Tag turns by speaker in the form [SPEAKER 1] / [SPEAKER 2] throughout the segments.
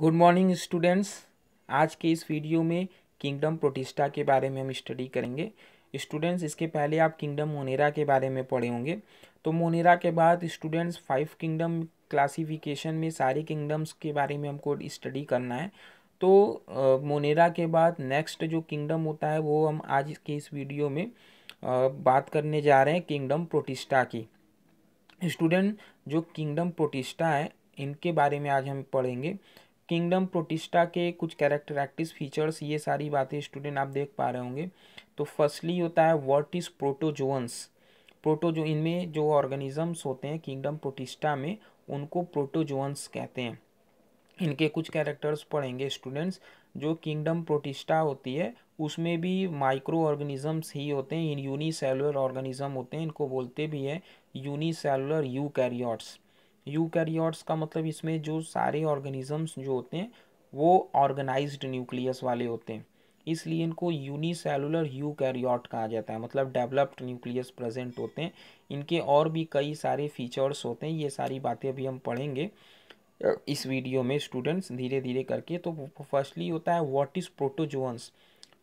[SPEAKER 1] good morning students आज के इस वीडियो में किंगडम प्रोटिस्टा के बारे में हम स्टडी करेंगे स्टूडेंट्स इसके पहले आप किंगडम मोनेरा के बारे में पढ़े होंगे तो मोनेरा के बाद स्टूडेंट्स फाइव किंगडम क्लासिफिकेशन में सारे किंगडम्स के बारे में हमको स्टडी करना है तो मोनेरा के बाद नेक्स्ट जो किंगडम होता है वो हम आज के इस वीडियो में बात करने जा रहे हैं किंगडम प्रोटिस्टा की स्टूडेंट जो किंगडम प्रोटिस्टा है इनके बारे में आज हम पढ़ेंगे किंगडम प्रोटिस्टा के कुछ कैरेक्टरैक्टिस फीचर्स ये सारी बातें स्टूडेंट आप देख पा रहे होंगे तो फर्स्टली होता है व्हाट इज़ प्रोटोजोन्स प्रोटोजो इनमें जो ऑर्गेनिजम्स होते हैं किंगडम प्रोटिस्टा में उनको प्रोटोजोन्स कहते हैं इनके कुछ कैरेक्टर्स पढ़ेंगे स्टूडेंट्स जो किंगडम प्रोटिस्टा होती है उसमें भी माइक्रो ऑर्गेनिजम्स ही होते हैं इन यूनिसेलुलर ऑर्गेनिज्म होते हैं इनको बोलते भी हैं यूनिसेलुलर यूकैरियोट्स यूकैरियोट्स का मतलब इसमें जो सारे ऑर्गेनिजम्स जो होते हैं वो ऑर्गेनाइज्ड न्यूक्लियस वाले होते हैं इसलिए इनको यूनिसेलुलर यूकैरियोट कहा जाता है मतलब डेवलप्ड न्यूक्लियस प्रेजेंट होते हैं इनके और भी कई सारे फीचर्स होते हैं ये सारी बातें अभी हम पढ़ेंगे इस वीडियो में स्टूडेंट्स धीरे धीरे करके तो फर्स्टली होता है व्हाट इज़ प्रोटोजोन्स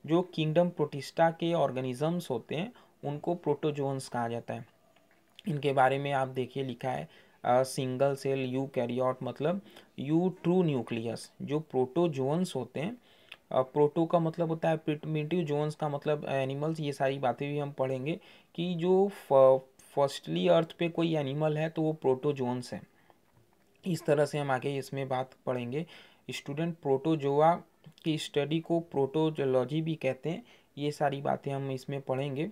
[SPEAKER 1] जो किंगडम प्रोटिस्टा के ऑर्गेनिजम्स होते हैं उनको प्रोटोजोन्स कहा जाता है इनके बारे में आप देखिए लिखा है सिंगल सेल यू कैरियोट मतलब यू ट्रू न्यूक्लियस जो प्रोटोजोन्स होते हैं प्रोटो का मतलब होता है प्रिटमेटिव जोन्स का मतलब एनिमल्स ये सारी बातें भी हम पढ़ेंगे कि जो फर्स्टली अर्थ पे कोई एनिमल है तो वो प्रोटोजोन्स है इस तरह से हम आगे इसमें बात पढ़ेंगे स्टूडेंट प्रोटोजोआ की स्टडी को प्रोटोजोलॉजी भी कहते हैं ये सारी बातें हम इसमें पढ़ेंगे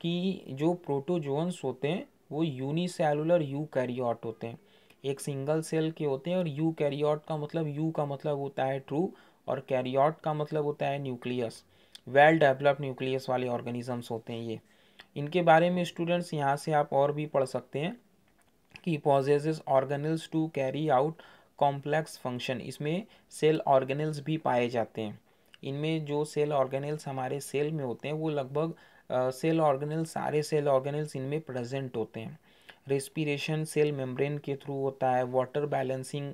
[SPEAKER 1] कि जो प्रोटोजोन्स होते हैं वो यूनिसेलुलर यूकैरियोट होते हैं एक सिंगल सेल के होते हैं और यूकैरियोट का मतलब यू का मतलब होता है ट्रू और कैरियोट का मतलब होता है न्यूक्लियस वेल डेवलप्ड न्यूक्लियस वाले ऑर्गेनिजम्स होते हैं ये इनके बारे में स्टूडेंट्स यहाँ से आप और भी पढ़ सकते हैं कि possesses organelles to carry out complex function इसमें सेल ऑर्गेनल्स भी पाए जाते हैं इनमें जो सेल ऑर्गेनल्स हमारे सेल में होते हैं वो लगभग सेल ऑर्गेनल सारे सेल ऑर्गेनल्स इनमें प्रेजेंट होते हैं रेस्पिरेशन सेल मेम्ब्रेन के थ्रू होता है वाटर बैलेंसिंग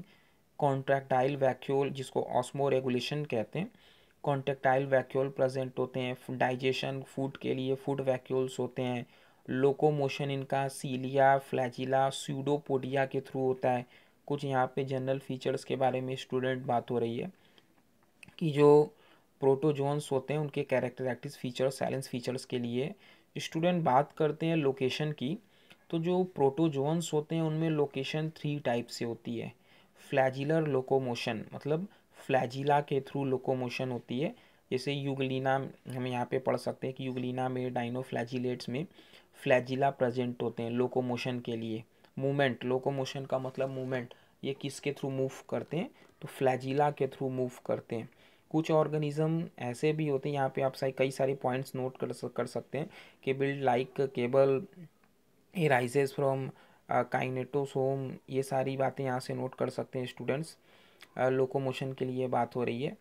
[SPEAKER 1] कॉन्ट्रैक्टाइल वैक्यूल जिसको ऑस्मो रेगुलेशन कहते हैं कॉन्ट्रैक्टाइल वैक्यूल प्रेजेंट होते हैं डाइजेशन फूड के लिए फूड वैक्यूल्स होते हैं लोकोमोशन इनका सीलिया फ्लैजिला स्यूडोपोडिया के थ्रू होता है कुछ यहाँ पे जनरल फीचर्स के बारे में स्टूडेंट बात हो रही है कि जो प्रोटोजोन्स होते हैं उनके कैरेक्टरैक्टिस फीचर्स साइलेंस फीचर्स के लिए स्टूडेंट बात करते हैं लोकेशन की तो जो प्रोटोजोन्स होते हैं उनमें लोकेशन थ्री टाइप से होती है फ्लैजिलर लोकोमोशन मतलब फ्लैजिला के थ्रू लोकोमोशन होती है जैसे युगलिना हम यहाँ पे पढ़ सकते हैं कि युगलिना में डाइनो फ्लैजिलेट्स में फ्लैजिला प्रेजेंट होते हैं लोकोमोशन के लिए मूवमेंट लोकोमोशन का मतलब मूवमेंट ये किसके थ्रू मूव करते हैं तो फ्लैजिला के थ्रू मूव करते हैं कुछ ऑर्गेनिज्म ऐसे भी होते हैं यहाँ पे आप सारी कई सारे पॉइंट्स नोट कर कर सकते हैं कि build like cable arises from kinetosome ये सारी बातें यहाँ से नोट कर सकते हैं स्टूडेंट्स लोकोमोशन uh, के लिए बात हो रही है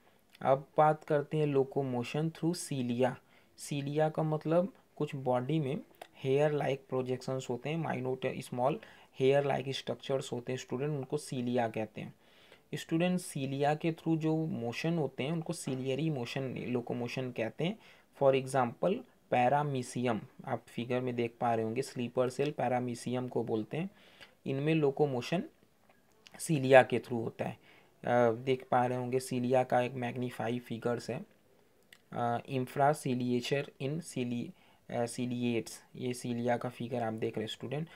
[SPEAKER 1] अब बात करते हैं लोकोमोशन थ्रू सीलिया सीलिया का मतलब कुछ बॉडी में हेयर लाइक प्रोजेक्शंस होते हैं minute small hair like structures होते हैं स्टूडेंट उनको सीलिया कहते हैं स्टूडेंट सीलिया के थ्रू जो मोशन होते हैं उनको सीलियरी मोशन लोकोमोशन कहते हैं फॉर एग्ज़ाम्पल पैरामीसियम आप फिगर में देख पा रहे होंगे स्लीपर सेल पैरामीसियम को बोलते हैं इनमें लोकोमोशन सीलिया के थ्रू होता है देख पा रहे होंगे सीलिया का एक मैग्नीफाई फिगर्स है इंफ्रा सीलिएचर इन सीली सीलिएट्स ये सीलिया का फिगर आप देख रहे हैं स्टूडेंट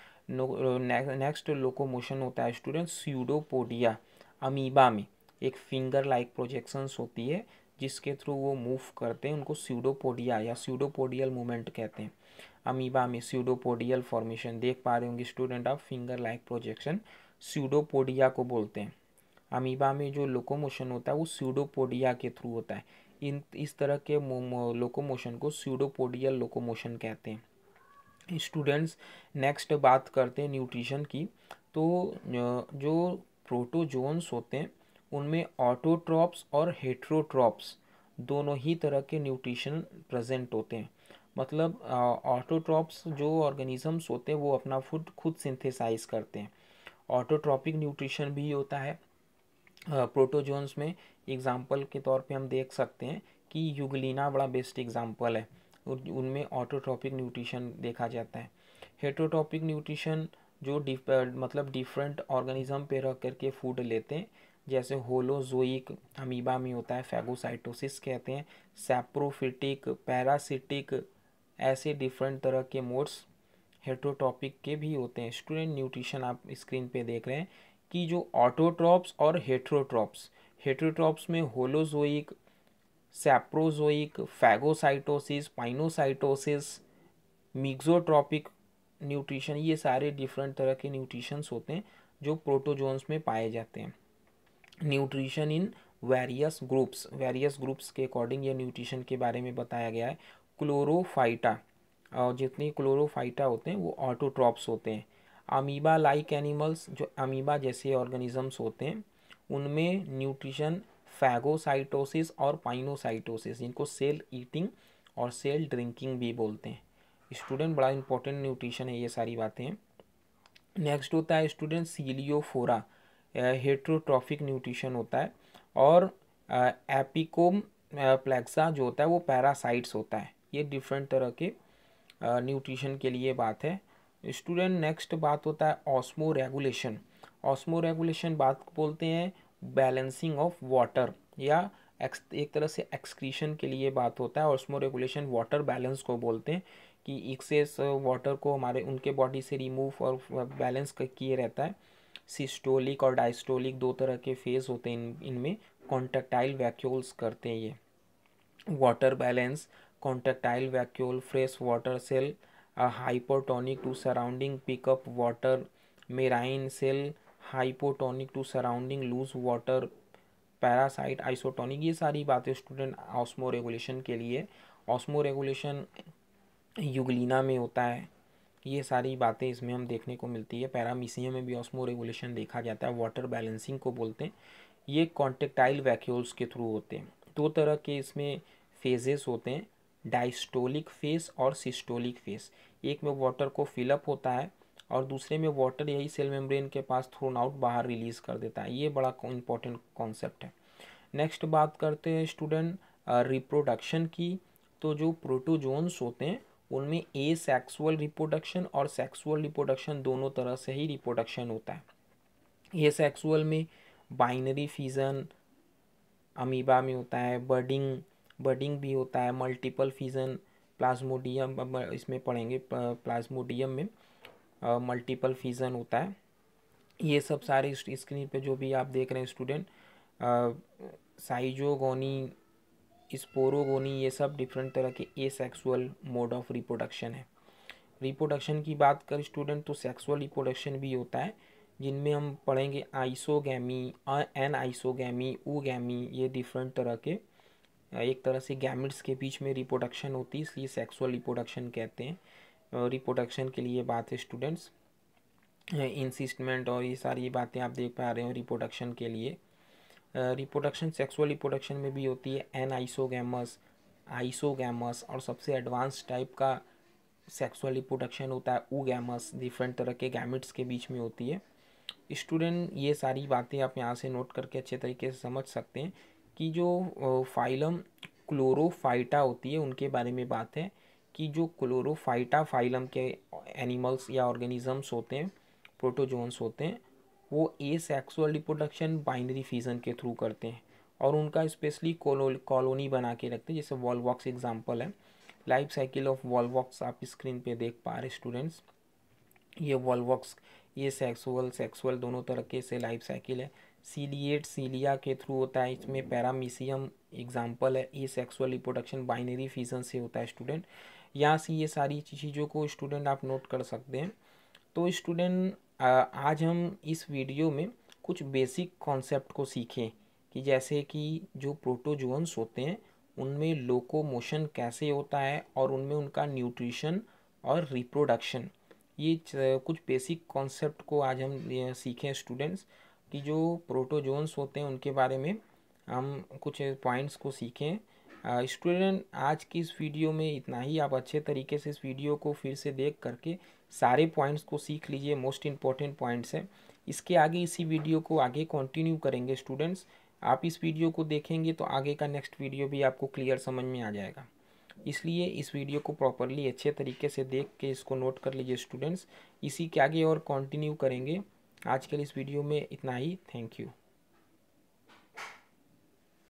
[SPEAKER 1] नेक्स्ट लोकोमोशन होता है स्टूडेंट स्यूडोपोडिया अमीबा में एक फिंगर लाइक प्रोजेक्शंस होती है जिसके थ्रू वो मूव करते हैं उनको सीडोपोडिया या सीडोपोडियल मूवमेंट कहते हैं अमीबा में सीडोपोडियल फॉर्मेशन देख पा रहे होंगे स्टूडेंट आप फिंगर लाइक प्रोजेक्शन सीडोपोडिया को बोलते हैं अमीबा में जो लोकोमोशन होता है वो सीडोपोडिया के थ्रू होता है इन इस तरह के लोकोमोशन को सीडोपोडियल लोकोमोशन कहते हैं स्टूडेंट्स नेक्स्ट बात करते हैं न्यूट्रिशन की तो जो प्रोटोजोन्स होते हैं उनमें ऑटोट्रॉप्स और हेट्रोट्रॉप्स दोनों ही तरह के न्यूट्रिशन प्रेजेंट होते हैं मतलब ऑटोट्रॉप्स जो ऑर्गेनिजम्स होते हैं वो अपना फूड खुद सिंथेसाइज करते हैं ऑटोट्रॉपिक न्यूट्रिशन भी होता है प्रोटोजोन्स में एग्जाम्पल के तौर पे हम देख सकते हैं कि युगलिना बड़ा बेस्ट एग्जाम्पल है उनमें ऑटोट्रॉपिक न्यूट्रिशन देखा जाता है हेट्रोटॉपिक न्यूट्रिशन जो डिफ मतलब डिफरेंट ऑर्गेनिज्म पे रह करके फूड लेते हैं जैसे होलोजोइक अमीबा में होता है फैगोसाइटोसिस कहते हैं सैप्रोफिटिक पैरासिटिक ऐसे डिफरेंट तरह के मोड्स हेटरोटॉपिक के भी होते हैं स्टूडेंट न्यूट्रिशन आप स्क्रीन पे देख रहे हैं कि जो ऑटोट्रॉप्स और हेट्रोट्रॉप्स हेट्रोट्रॉप्स में holozoic saprozoic phagocytosis pinocytosis mixotrophic nutrition ये सारे डिफरेंट तरह के न्यूट्रिशंस होते हैं जो प्रोटोजोन्स में पाए जाते हैं nutrition in various groups various groups के अकॉर्डिंग ये न्यूट्रिशन के बारे में बताया गया है क्लोरोफाइटा और जितने क्लोरोफाइटा होते हैं वो ऑटोट्रॉप्स होते हैं अमीबा लाइक एनिमल्स जो अमीबा जैसे ऑर्गेनिजम्स होते हैं उनमें न्यूट्रिशन फैगोसाइटोसिस और पाइनोसाइटोसिस जिनको सेल ईटिंग और सेल ड्रिंकिंग भी बोलते हैं स्टूडेंट बड़ा इंपॉर्टेंट न्यूट्रिशन है ये सारी बातें नेक्स्ट होता है स्टूडेंट सीलियोफोरा हेट्रोट्रॉफिक न्यूट्रिशन होता है और एपिकोम प्लेक्सा जो होता है वो पैरासाइट्स होता है ये डिफरेंट तरह के न्यूट्रिशन के लिए बात है स्टूडेंट नेक्स्ट बात होता है ऑस्मो रेगुलेशन ऑस्मो रेगुलेशन बात बोलते हैं बैलेंसिंग ऑफ वाटर या एक तरह से एक्सक्रीशन के लिए बात होता है ऑस्मो रेगुलेशन वाटर बैलेंस को बोलते हैं कि एक्सेस वाटर को हमारे उनके बॉडी से रिमूव और बैलेंस किए रहता है सिस्टोलिक और डायस्टोलिक दो तरह के फेज होते हैं इन इनमें कॉन्टेक्टाइल वैक्यूल्स करते हैं ये water balance contractile vacuole fresh water cell hypotonic to surrounding pick up water marine cell hypotonic to surrounding lose water parasite isotonic ये सारी बातें स्टूडेंट ऑस्मो रेगुलेशन के लिए ऑस्मो रेगुलेशन युगलीना में होता है ये सारी बातें इसमें हम देखने को मिलती है पैरामीसिया में भी ऑस्मो रेगुलेशन देखा जाता है वाटर बैलेंसिंग को बोलते हैं ये कॉन्टेक्टाइल वैक्यूल्स के थ्रू होते हैं दो तरह के इसमें फेजेस होते हैं डाइस्टोलिक फेस और सिस्टोलिक फेस एक में वाटर को फिलअप होता है और दूसरे में वाटर यही सेल मेम्ब्रेन के पास थ्रोन आउट बाहर रिलीज़ कर देता है ये बड़ा इंपॉर्टेंट कॉन्सेप्ट है नेक्स्ट बात करते हैं स्टूडेंट रिप्रोडक्शन की तो जो प्रोटोजोन्स होते हैं उनमें ए सेक्सुअल रिप्रोडक्शन और सेक्सुअल रिप्रोडक्शन दोनों तरह से ही रिप्रोडक्शन होता है ए सेक्सुअल में बाइनरी फीजन अमीबा में होता है बर्डिंग बर्डिंग भी होता है मल्टीपल फीजन प्लाज्मोडियम इसमें पढ़ेंगे प्लाज्मोडियम में मल्टीपल फीजन होता है ये सब सारे स्क्रीन पे जो भी आप देख रहे हैं स्टूडेंट साइजोगोनी स्पोरोगोनी ये सब डिफरेंट तरह के asexual mode of reproduction है रिप्रोडक्शन की बात कर स्टूडेंट तो सेक्सुअल रिप्रोडक्शन भी होता है जिनमें हम पढ़ेंगे आइसोगैमी एन आइसोगैमी ऊगैमी ये डिफरेंट तरह के एक तरह से गैमिट्स के बीच में रिप्रोडक्शन होती है इसलिए सेक्सुअल रिप्रोडक्शन कहते हैं रिप्रोडक्शन के लिए बात है स्टूडेंट्स इंसिस्टमेंट और ये सारी बातें आप देख पा रहे हो रिप्रोडक्शन के लिए रिप्रोडक्शन सेक्सुअल रिप्रोडक्शन में भी होती है एन आइसोगैमस आइसोगैमस और सबसे एडवांस टाइप का सेक्सुअल रिप्रोडक्शन होता है ओ गैमस डिफरेंट तरह के गैमिट्स के बीच में होती है स्टूडेंट ये सारी बातें आप यहाँ से नोट करके अच्छे तरीके से समझ सकते हैं कि जो फाइलम क्लोरोफाइटा होती है उनके बारे में बात है कि जो क्लोरोफाइटा फाइलम के एनिमल्स या ऑर्गेनिजम्स होते हैं प्रोटोजोन्स होते हैं वो asexual reproduction binary fission के थ्रू करते हैं और उनका स्पेशली कॉलोनी बना के रखते हैं जैसे वॉलवॉक्स एग्जाम्पल है लाइफ साइकिल ऑफ वॉलवॉक्स आप स्क्रीन पे देख पा रहे स्टूडेंट्स ये वॉलवॉक्स ये सेक्सुअल सेक्सुअल दोनों तरह से लाइफ साइकिल है सीलिएट सीलिया के थ्रू होता है इसमें पैरामीसियम एग्जाम्पल है ये सेक्सुअल रिप्रोडक्शन बाइनरी फीजन से होता है स्टूडेंट यहाँ से ये सारी चीज़ों को स्टूडेंट आप नोट कर सकते हैं तो स्टूडेंट आज हम इस वीडियो में कुछ बेसिक कॉन्सेप्ट को सीखें कि जैसे कि जो प्रोटोजोन्स होते हैं उनमें लोको मोशन कैसे होता है और उनमें उनका न्यूट्रिशन और रिप्रोडक्शन ये कुछ बेसिक कॉन्सेप्ट को आज हम सीखें स्टूडेंट्स कि जो प्रोटोजोन्स होते हैं उनके बारे में हम कुछ पॉइंट्स को सीखें स्टूडेंट आज की इस वीडियो में इतना ही आप अच्छे तरीके से इस वीडियो को फिर से देख करके सारे पॉइंट्स को सीख लीजिए मोस्ट इम्पॉर्टेंट पॉइंट्स हैं इसके आगे इसी वीडियो को आगे कंटिन्यू करेंगे स्टूडेंट्स आप इस वीडियो को देखेंगे तो आगे का नेक्स्ट वीडियो भी आपको क्लियर समझ में आ जाएगा इसलिए इस वीडियो को प्रॉपरली अच्छे तरीके से देख के इसको नोट कर लीजिए स्टूडेंट्स इसी के आगे और कंटिन्यू करेंगे आजकल इस वीडियो में इतना ही थैंक यू